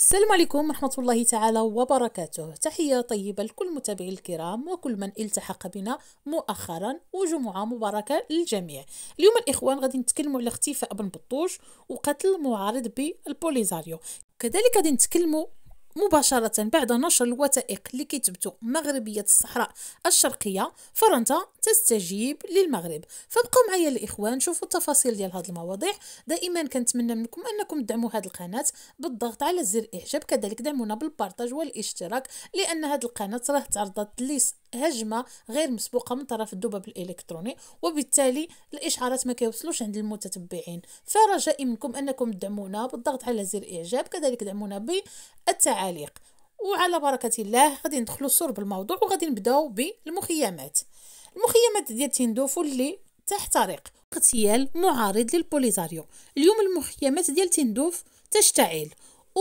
السلام عليكم ورحمة الله تعالى وبركاته تحية طيبة لكل متابعي الكرام وكل من التحق بنا مؤخرا وجمعة مباركة للجميع اليوم الإخوان غادي نتكلموا على اختفاء ابن بطوش وقتل معارض بالبوليزاريو كذلك غادي نتكلموا مباشرة بعد نشر الوثائق لكتبته مغربية الصحراء الشرقية فرنسا تستجيب للمغرب فبقوا معايا الإخوان شوفوا التفاصيل ديال هاد المواضيع دائما كنتمنى منكم أنكم تدعموا هاد القناة بالضغط على زر إعجاب كذلك دعمونا بالبارتاج والاشتراك لأن هاد القناة راه تعرضت هجمه غير مسبوقه من طرف الدباب الالكتروني وبالتالي الاشعارات ما كيوصلوش عند المتتبعين فرجائي منكم انكم تدعمونا بالضغط على زر اعجاب كذلك دعمونا بالتعاليق وعلى بركه الله غادي ندخلوا سور بالموضوع وغادي نبداو بالمخيمات المخيمات ديال تندوفو اللي تحترق اغتيال معارض للبوليزاريو اليوم المخيمات ديال تندوف تشتعل و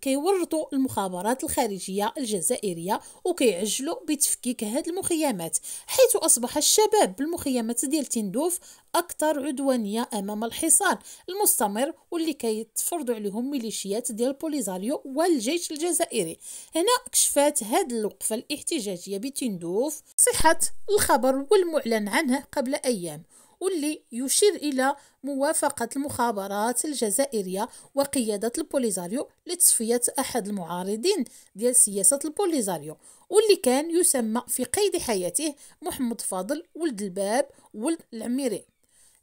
كيورطوا المخابرات الخارجيه الجزائريه وكيعجلوا بتفكيك هاد المخيمات حيث اصبح الشباب بالمخيمات ديال تندوف اكثر عدوانيه امام الحصار المستمر واللي كيتفرضوا عليهم ميليشيات ديال بوليزاريو والجيش الجزائري هنا كشفات هاد الوقفه الاحتجاجيه بتندوف صحه الخبر والمعلن عنه قبل ايام واللي يشير إلى موافقة المخابرات الجزائرية وقيادة البوليزاريو لتصفية أحد المعارضين ديال سياسة البوليزاريو واللي كان يسمى في قيد حياته محمد فاضل ولد الباب ولد العميري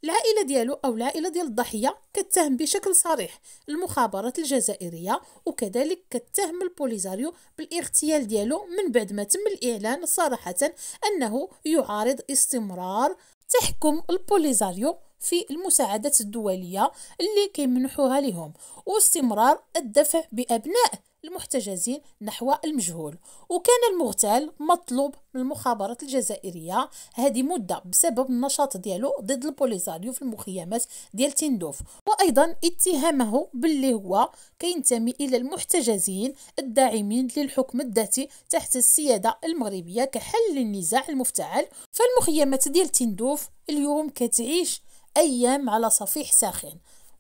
العائله ديالو او العائله ديال الضحيه كتهم بشكل صريح المخابرات الجزائريه وكذلك كتهم البوليزاريو بالاغتيال ديالو من بعد ما تم الاعلان صراحه انه يعارض استمرار تحكم البوليزاريو في المساعدات الدولية اللي كيمنحوها لهم واستمرار الدفع بأبناء المحتجزين نحو المجهول وكان المغتال مطلوب من المخابرات الجزائرية هذه مدة بسبب النشاط ديالو ضد البوليزاريو في المخيمات ديال تندوف وأيضا اتهامه باللي هو كينتمي إلى المحتجزين الداعمين للحكم الذاتي تحت السيادة المغربية كحل للنزاع المفتعل فالمخيمات ديال تندوف اليوم كتعيش أيام على صفيح ساخن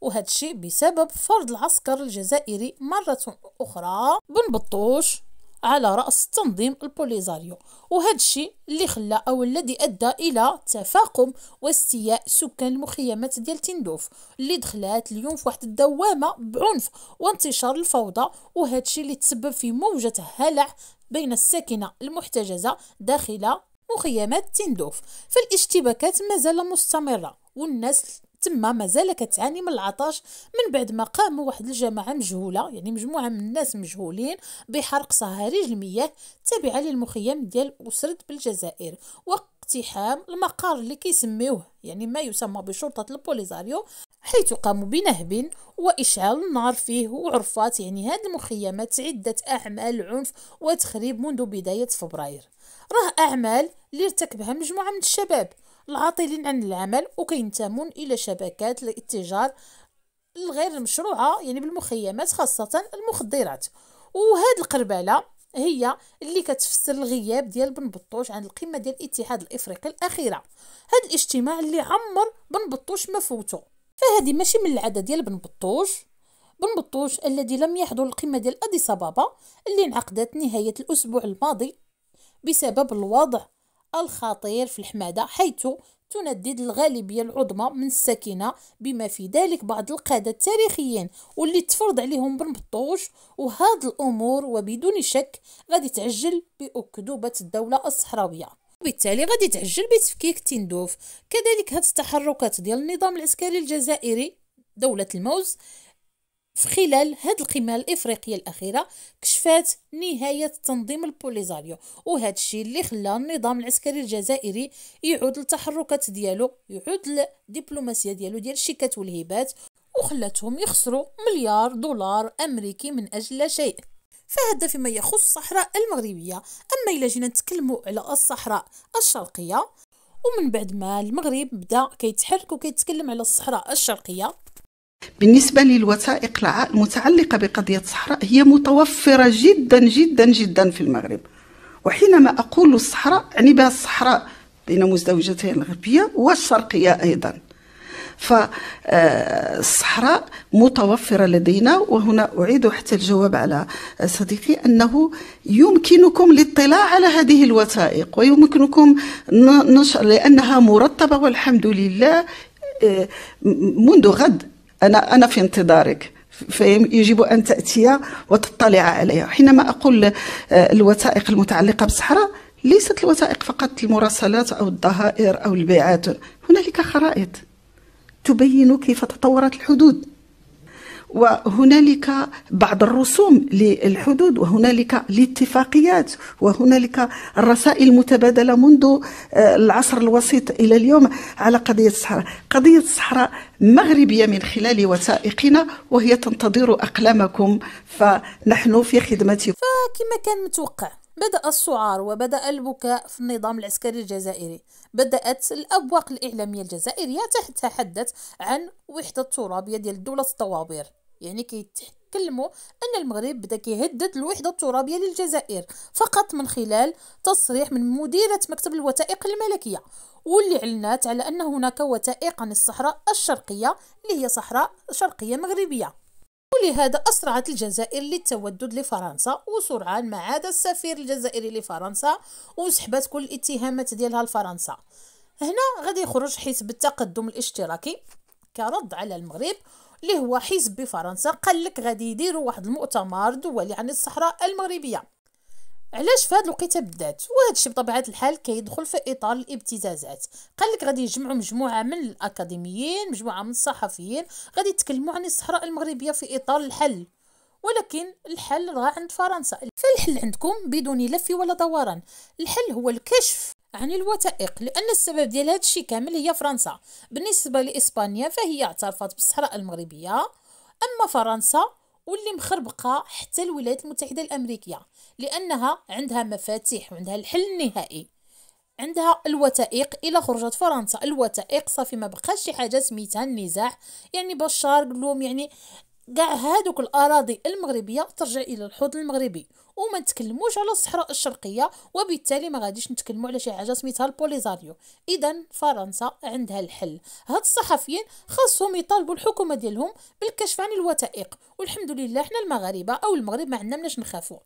وهذا الشيء بسبب فرض العسكر الجزائري مرة أخرى بن بطوش على رأس تنظيم البوليزاريو وهذا الشيء اللي خلى أو الذي أدى إلى تفاقم واستياء سكان المخيمات ديال تندوف اللي دخلات اليوم في واحد الدوامة بعنف وانتشار الفوضى وهذا الشيء اللي تسبب في موجة هلع بين الساكنة المحتجزة داخل مخيمات تندوف فالاشتباكات مازال مستمرة والناس تما مازال كتعاني من العطش من بعد ما قاموا واحد الجماعه مجهوله يعني مجموعه من الناس مجهولين بحرق صهاريج المياه تابعه للمخيم ديال اسرد بالجزائر واقتحام المقر اللي كيسميوه يعني ما يسمى بشرطه البوليزاريو حيث قاموا بنهب وإشعال النار فيه وعرفات يعني هاد المخيمات عدة أعمال عنف وتخريب منذ بداية فبراير راه أعمال اللي ارتكبها مجموعة من الشباب العاطلين عن العمل وكينتمون الى شبكات الاتجار الغير مشروعه يعني بالمخيمات خاصه المخدرات وهذه القربله هي اللي كتفسر الغياب ديال بن بطوش عن القمه ديال الاتحاد الافريقي الاخيره هاد الاجتماع اللي عمر بن بطوش ما فوتو فهذه ماشي من العاده ديال بن بطوش بن بطوش الذي لم يحضر القمه ديال اديس ابابا اللي انعقدت نهايه الاسبوع الماضي بسبب الوضع الخطير في الحمادة حيث تندد الغالبية العظمى من الساكنة بما في ذلك بعض القادة التاريخيين واللي تفرض عليهم بن بطوش الأمور وبدون شك غادي تعجل بأكذوبة الدولة الصحراوية وبالتالي غادي تعجل بتفكيك تندوف كذلك هاد التحركات ديال النظام العسكري الجزائري دولة الموز في خلال هاد القمة الإفريقية الأخيرة كشفات نهاية تنظيم البوليزاريو وهذا الشيء اللي خلى النظام العسكري الجزائري يعود للتحركات ديالو يعود للدبلوماسية ديالو ديال الشيكات والهبات وخلتهم يخسروا مليار دولار أمريكي من أجل لا شيء فهذا فيما يخص الصحراء المغربية أما إلا جينا نتكلموا على الصحراء الشرقية ومن بعد ما المغرب بدا كيتحرك وكيتكلم على الصحراء الشرقيه بالنسبة للوثائق المتعلقة بقضية الصحراء هي متوفرة جدا جدا جدا في المغرب وحينما أقول الصحراء يعني بها الصحراء بين مزدوجتين الغربية والشرقية أيضا فالصحراء آه، متوفرة لدينا وهنا أعيد حتى الجواب على صديقي أنه يمكنكم الاطلاع على هذه الوثائق ويمكنكم نشر لأنها مرتبة والحمد لله آه، منذ غد أنا أنا في انتظارك يجب أن تأتي وتطلع عليها حينما أقول آه، الوثائق المتعلقة بالصحراء ليست الوثائق فقط المراسلات أو الظهائر أو البيعات هنالك خرائط تبين كيف تطورت الحدود وهنالك بعض الرسوم للحدود وهنالك الاتفاقيات وهنالك الرسائل المتبادله منذ آه، العصر الوسيط الى اليوم على قضيه الصحراء، قضيه الصحراء مغربيه من خلال وثائقنا وهي تنتظر اقلامكم فنحن في خدمتكم. فكما كان متوقع بدأ السعار وبدأ البكاء في النظام العسكري الجزائري بدأت الأبواق الإعلامية الجزائرية تتحدث عن وحدة الترابية ديال دولة الطوابير يعني كيتكلموا أن المغرب بدا كيهدد الوحدة الترابية للجزائر فقط من خلال تصريح من مديرة مكتب الوثائق الملكية واللي علنات على أن هناك وثائق عن الصحراء الشرقية اللي هي صحراء شرقية مغربية ولهذا أسرعت الجزائر للتودد لفرنسا وسرعان ما عاد السفير الجزائري لفرنسا وسحبت كل الاتهامات ديالها لفرنسا هنا غادي يخرج حزب التقدم الاشتراكي كرد على المغرب اللي هو حزب بفرنسا قال لك غادي يديروا واحد المؤتمر دولي عن الصحراء المغربيه علاش فهاد هذه الوقيته بدات وهذا الشيء بطبيعه الحال كيدخل في اطار الابتزازات قال لك غادي يجمعوا مجموعه من الاكاديميين مجموعه من الصحفيين غادي يتكلموا عن الصحراء المغربيه في اطار الحل ولكن الحل راه عند فرنسا فالحل عندكم بدون لف ولا دوران الحل هو الكشف عن الوثائق لان السبب ديال هذا الشيء كامل هي فرنسا بالنسبه لاسبانيا فهي اعترفت بالصحراء المغربيه اما فرنسا واللي مخربقه حتى الولايات المتحده الامريكيه لانها عندها مفاتيح وعندها الحل النهائي عندها الوثائق الى خرجت فرنسا الوثائق صافي ما بقاش شي حاجه سميتها النزاع يعني بشار قال يعني كاع هادوك الاراضي المغربيه ترجع الى الحوض المغربي وما نتكلموش على الصحراء الشرقيه وبالتالي ما غاديش نتكلموا على شي حاجه سميتها البوليزاريو اذا فرنسا عندها الحل هاد الصحفيين خاصهم يطالبوا الحكومه ديالهم بالكشف عن الوثائق والحمد لله حنا المغاربه او المغرب ما عندنا مناش نخافوا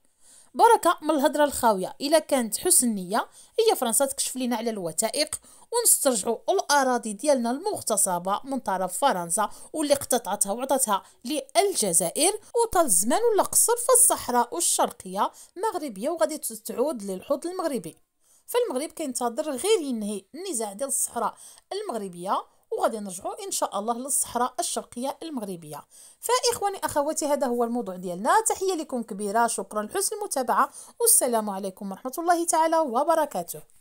بركه من الهضره الخاويه الا كانت حسن نيه هي فرنسا تكشف لنا على الوثائق ونسترجعوا الاراضي ديالنا المغتصبه من طرف فرنسا واللي اقتطعتها وعطتها للجزائر وطال الزمان ولا قصر فالصحراء الشرقيه مغربيه وغادي تعود للحوض المغربي فالمغرب كينتظر غير ينهي النزاع ديال الصحراء المغربيه وغادي نرجعوا ان شاء الله للصحراء الشرقيه المغربيه فاخواني اخواتي هذا هو الموضوع ديالنا تحيه لكم كبيره شكرا لحسن المتابعه والسلام عليكم ورحمه الله تعالى وبركاته